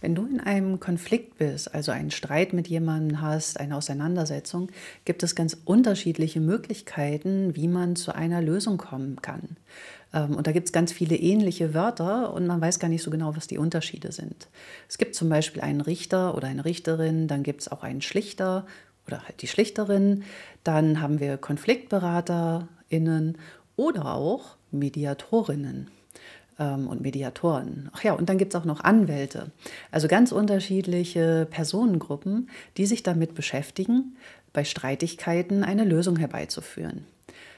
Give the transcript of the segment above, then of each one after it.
Wenn du in einem Konflikt bist, also einen Streit mit jemandem hast, eine Auseinandersetzung, gibt es ganz unterschiedliche Möglichkeiten, wie man zu einer Lösung kommen kann. Ähm, und da gibt es ganz viele ähnliche Wörter und man weiß gar nicht so genau, was die Unterschiede sind. Es gibt zum Beispiel einen Richter oder eine Richterin, dann gibt es auch einen Schlichter oder halt die Schlichterin, dann haben wir KonfliktberaterInnen oder auch Mediatorinnen ähm, und Mediatoren. Ach ja, und dann gibt es auch noch Anwälte. Also ganz unterschiedliche Personengruppen, die sich damit beschäftigen, bei Streitigkeiten eine Lösung herbeizuführen.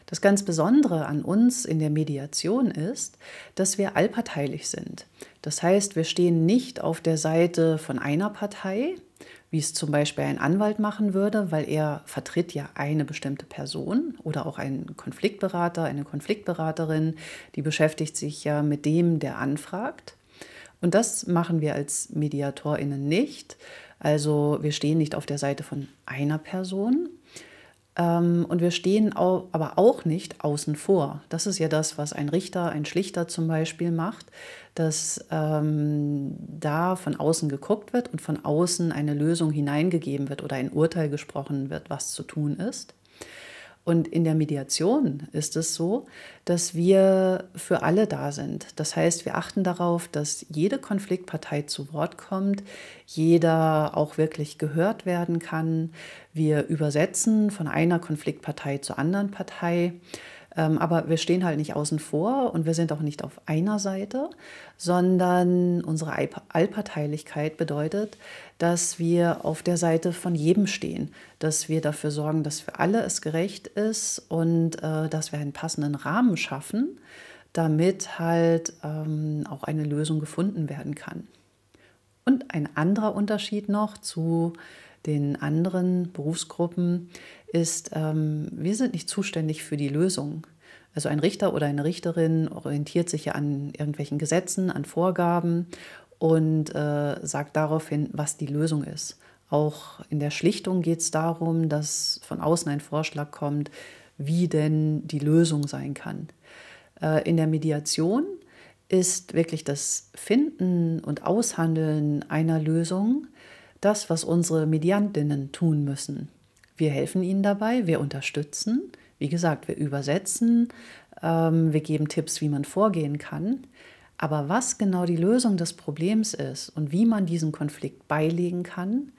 Das ganz Besondere an uns in der Mediation ist, dass wir allparteilich sind. Das heißt, wir stehen nicht auf der Seite von einer Partei, wie es zum Beispiel ein Anwalt machen würde, weil er vertritt ja eine bestimmte Person oder auch einen Konfliktberater, eine Konfliktberaterin, die beschäftigt sich ja mit dem, der anfragt. Und das machen wir als Mediatorinnen nicht. Also wir stehen nicht auf der Seite von einer Person, ähm, und wir stehen aber auch nicht außen vor. Das ist ja das, was ein Richter, ein Schlichter zum Beispiel macht, dass ähm, da von außen geguckt wird und von außen eine Lösung hineingegeben wird oder ein Urteil gesprochen wird, was zu tun ist. Und in der Mediation ist es so, dass wir für alle da sind. Das heißt, wir achten darauf, dass jede Konfliktpartei zu Wort kommt, jeder auch wirklich gehört werden kann. Wir übersetzen von einer Konfliktpartei zur anderen Partei. Ähm, aber wir stehen halt nicht außen vor und wir sind auch nicht auf einer Seite, sondern unsere Allparteilichkeit bedeutet, dass wir auf der Seite von jedem stehen, dass wir dafür sorgen, dass für alle es gerecht ist und äh, dass wir einen passenden Rahmen schaffen, damit halt ähm, auch eine Lösung gefunden werden kann. Und ein anderer Unterschied noch zu den anderen Berufsgruppen ist, ähm, wir sind nicht zuständig für die Lösung. Also ein Richter oder eine Richterin orientiert sich ja an irgendwelchen Gesetzen, an Vorgaben und äh, sagt daraufhin, was die Lösung ist. Auch in der Schlichtung geht es darum, dass von außen ein Vorschlag kommt, wie denn die Lösung sein kann. Äh, in der Mediation ist wirklich das Finden und Aushandeln einer Lösung das, was unsere Mediantinnen tun müssen. Wir helfen ihnen dabei, wir unterstützen, wie gesagt, wir übersetzen, ähm, wir geben Tipps, wie man vorgehen kann. Aber was genau die Lösung des Problems ist und wie man diesen Konflikt beilegen kann,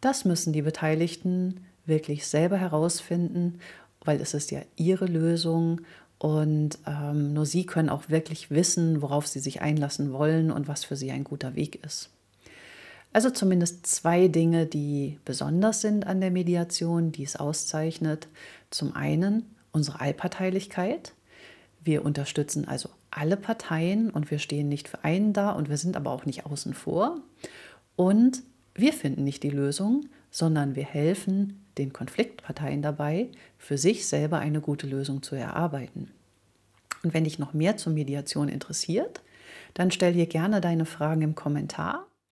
das müssen die Beteiligten wirklich selber herausfinden, weil es ist ja ihre Lösung und ähm, nur sie können auch wirklich wissen, worauf sie sich einlassen wollen und was für sie ein guter Weg ist. Also zumindest zwei Dinge, die besonders sind an der Mediation, die es auszeichnet. Zum einen unsere Allparteilichkeit. Wir unterstützen also alle Parteien und wir stehen nicht für einen da und wir sind aber auch nicht außen vor. Und wir finden nicht die Lösung, sondern wir helfen den Konfliktparteien dabei, für sich selber eine gute Lösung zu erarbeiten. Und wenn dich noch mehr zur Mediation interessiert, dann stell dir gerne deine Fragen im Kommentar